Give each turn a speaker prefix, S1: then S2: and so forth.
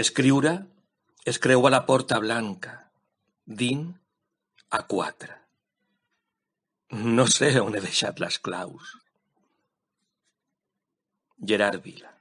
S1: Escriure es creua la Porta Blanca, din a quatre. No sé on he deixat les claus. Gerard Vila.